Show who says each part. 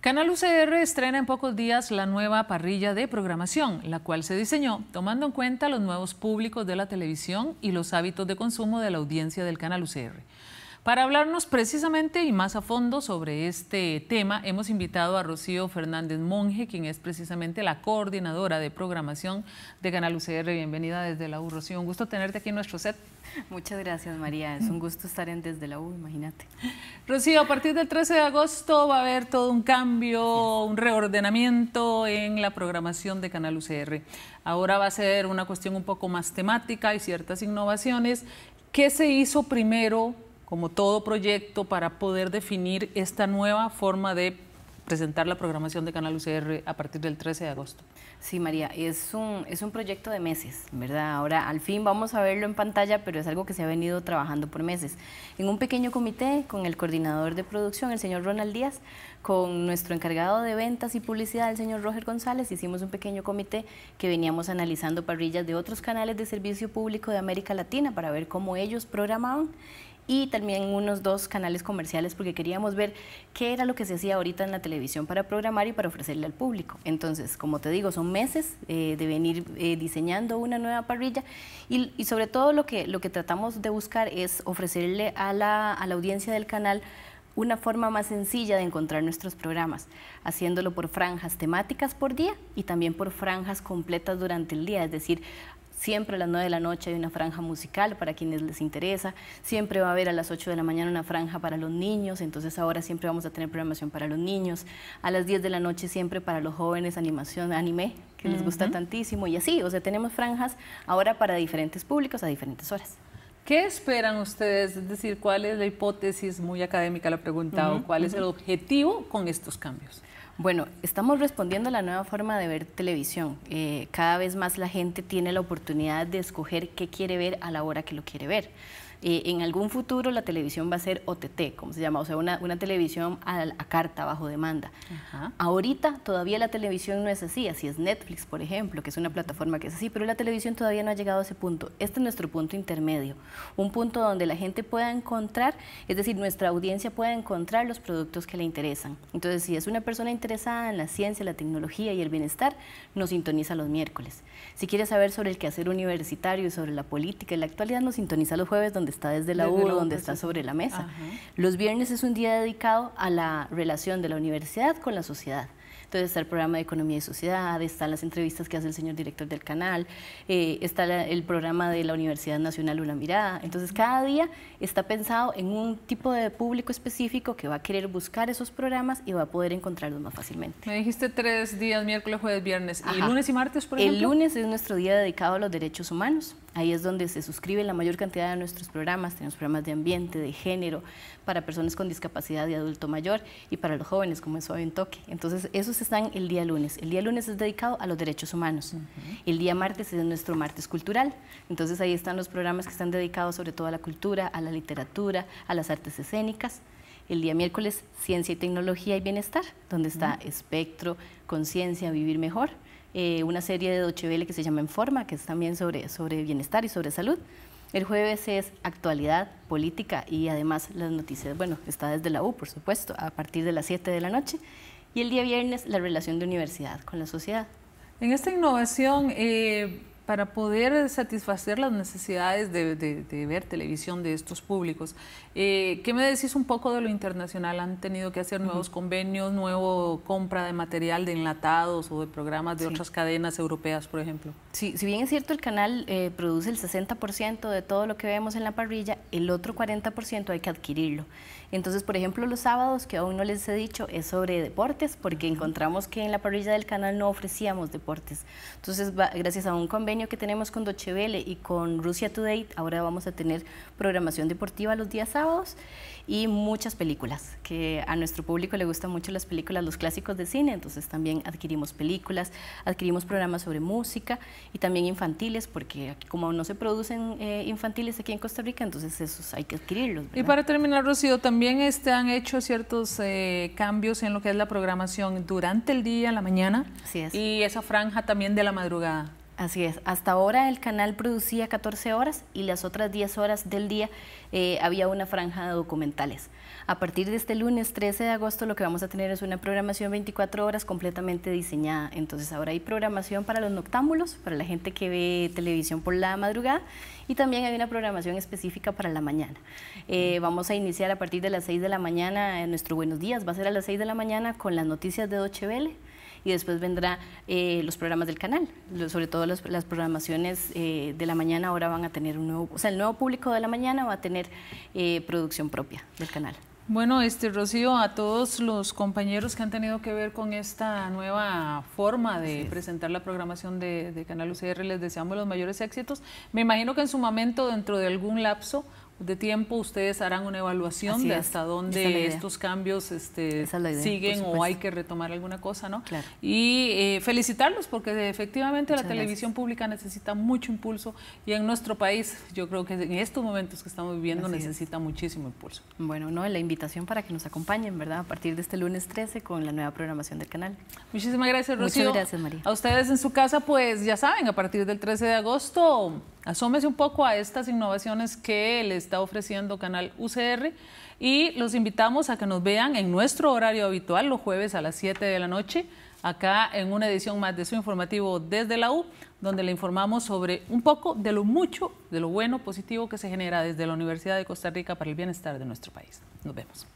Speaker 1: Canal UCR estrena en pocos días la nueva parrilla de programación, la cual se diseñó tomando en cuenta los nuevos públicos de la televisión y los hábitos de consumo de la audiencia del canal UCR. Para hablarnos precisamente y más a fondo sobre este tema, hemos invitado a Rocío Fernández Monge, quien es precisamente la coordinadora de programación de Canal UCR. Bienvenida desde la U, Rocío. Un gusto tenerte aquí en nuestro set. Muchas gracias, María.
Speaker 2: Es un gusto estar en Desde la U, imagínate.
Speaker 1: Rocío, a partir del 13 de agosto va a haber todo un cambio, un reordenamiento en la programación de Canal UCR. Ahora va a ser una cuestión un poco más temática y ciertas innovaciones. ¿Qué se hizo primero como todo proyecto, para poder definir esta nueva forma de
Speaker 2: presentar la programación de Canal UCR a partir del 13 de agosto. Sí, María, es un, es un proyecto de meses, ¿verdad? Ahora al fin vamos a verlo en pantalla, pero es algo que se ha venido trabajando por meses. En un pequeño comité con el coordinador de producción, el señor Ronald Díaz, con nuestro encargado de ventas y publicidad, el señor Roger González, hicimos un pequeño comité que veníamos analizando parrillas de otros canales de servicio público de América Latina para ver cómo ellos programaban y también unos dos canales comerciales porque queríamos ver qué era lo que se hacía ahorita en la televisión para programar y para ofrecerle al público. Entonces, como te digo, son meses eh, de venir eh, diseñando una nueva parrilla y, sobre todo lo que, lo que tratamos de buscar es ofrecerle a la, a la audiencia del canal una forma más sencilla de encontrar nuestros programas, haciéndolo por franjas temáticas por día y también por franjas completas durante el día. Es decir, Siempre a las 9 de la noche hay una franja musical para quienes les interesa. Siempre va a haber a las 8 de la mañana una franja para los niños. Entonces ahora siempre vamos a tener programación para los niños. A las 10 de la noche siempre para los jóvenes animación, anime, que les gusta tantísimo. Y así, o sea, tenemos franjas ahora para diferentes públicos a diferentes horas. ¿Qué esperan
Speaker 1: ustedes? Es decir, ¿cuál es la hipótesis muy académica la pregunta o cuál es el objetivo con estos
Speaker 2: cambios? Bueno, estamos respondiendo a la nueva forma de ver televisión. Eh, cada vez más la gente tiene la oportunidad de escoger qué quiere ver a la hora que lo quiere ver en algún futuro la televisión va a ser OTT, como se llama, o sea, una, una televisión a, carta, bajo demanda. Ahorita todavía la televisión no es así, así es Netflix, por ejemplo, que es una plataforma que es así, pero la televisión todavía no ha llegado a ese punto. Este es nuestro punto intermedio, un punto donde la gente pueda encontrar, es decir, nuestra audiencia pueda encontrar los productos que le interesan. Entonces, si es una persona interesada en la ciencia, la tecnología y el bienestar, nos sintoniza los miércoles. Si quiere saber sobre el quehacer universitario y sobre la política en la actualidad, nos sintoniza los jueves donde donde está desde la U, donde pues está sobre la mesa. Los viernes es un día dedicado a la relación de la universidad con la sociedad. Entonces está el programa de Economía y Sociedad, están las entrevistas que hace el señor director del canal, eh, está el programa de la Universidad Nacional Una Mirada. Entonces cada día está pensado en un tipo de público específico que va a querer buscar esos programas y va a poder encontrarlos más fácilmente.
Speaker 1: Me dijiste tres días, miércoles, jueves, viernes. ¿Y lunes y
Speaker 2: martes, por ejemplo? El lunes es nuestro día dedicado a los derechos humanos. Ahí es donde se suscribe la mayor cantidad de nuestros programas. Tenemos programas de ambiente, de género, para personas con discapacidad y adulto mayor y para los jóvenes, como es Suave en Toque. Entonces, esos están el día lunes. El día lunes es dedicado a los derechos humanos. El día martes es nuestro martes cultural. Entonces, ahí están los programas que están dedicados sobre todo a la cultura, a la literatura, a las artes escénicas. El día miércoles, ciencia y tecnología y bienestar, donde está espectro, conciencia, vivir mejor. Eh, una serie de Dochevele que se llama Enforma, que es también sobre, sobre bienestar y sobre salud. El jueves es actualidad política y además las noticias, bueno, está desde la U, por supuesto, a partir de las 7 de la noche. Y el día viernes, la relación de universidad con la sociedad. En esta innovación,
Speaker 1: eh, para poder satisfacer las necesidades de, ver televisión de estos públicos. Eh, ¿Qué me decís un poco de lo internacional? ¿Han tenido que hacer nuevos convenios, nueva compra de material de enlatados o de programas de otras cadenas europeas, por ejemplo?
Speaker 2: Sí, si bien es cierto el canal eh, produce el 60% de todo lo que vemos en la parrilla, el otro 40% hay que adquirirlo. Entonces, por ejemplo, los sábados, que aún no les he dicho, es sobre deportes, porque encontramos que en la parrilla del canal no ofrecíamos deportes. Entonces, gracias a un convenio, que tenemos con Dochevele y con Rusia Today, ahora vamos a tener programación deportiva los días sábados y muchas películas, que a nuestro público le gustan mucho las películas, los clásicos de cine, entonces también adquirimos películas, adquirimos programas sobre música y también infantiles, porque como no se producen eh, infantiles aquí en Costa Rica, entonces esos hay que adquirirlos.
Speaker 1: Y para terminar, Rocío, también este, han hecho ciertos eh, cambios en lo que es la programación durante el día, en la mañana, y esa franja también de la madrugada.
Speaker 2: Así es, hasta ahora el canal producía 14 horas y las otras 10 horas del día eh, había una franja de documentales. A partir de este lunes 13 de agosto lo que vamos a tener es una programación 24 horas completamente diseñada. Entonces ahora hay programación para los noctámbulos, para la gente que ve televisión por la madrugada y también hay una programación específica para la mañana. Eh, vamos a iniciar a partir de las 6 de la mañana eh, nuestro Buenos Días, va a ser a las 6 de la mañana con las noticias de Dochevele y después vendrá eh, los programas del canal, sobre todo las programaciones eh, de la mañana ahora van a tener un nuevo, o sea, el nuevo público de la mañana va a tener eh, producción propia del canal.
Speaker 1: Bueno, este Rocío, a todos los compañeros que han tenido que ver con esta nueva forma de presentar la programación de Canal UCR, les deseamos los mayores éxitos. Me imagino que en su momento, dentro de algún lapso, de tiempo ustedes harán una evaluación de hasta dónde estos cambios este, siguen o hay que retomar alguna cosa, ¿no? Claro. Y eh, felicitarlos porque efectivamente la televisión pública necesita mucho impulso y en nuestro país yo creo que en estos momentos que estamos viviendo necesita
Speaker 2: muchísimo impulso. Bueno, no, la invitación para que nos acompañen, ¿verdad? A partir de este lunes 13 con la nueva programación del canal.
Speaker 1: Muchísimas gracias, Rocío. Muchas gracias,
Speaker 2: María. A ustedes en su casa, pues ya saben, a
Speaker 1: partir del 13 de agosto Asómese un poco a estas innovaciones que le está ofreciendo Canal UCR y los invitamos a que nos vean en nuestro horario habitual los jueves a las 7 de la noche acá en una edición más de su informativo desde la U, donde le informamos sobre un poco de lo mucho, de lo bueno, positivo que se genera desde la Universidad de Costa Rica para el bienestar de nuestro país. Nos vemos.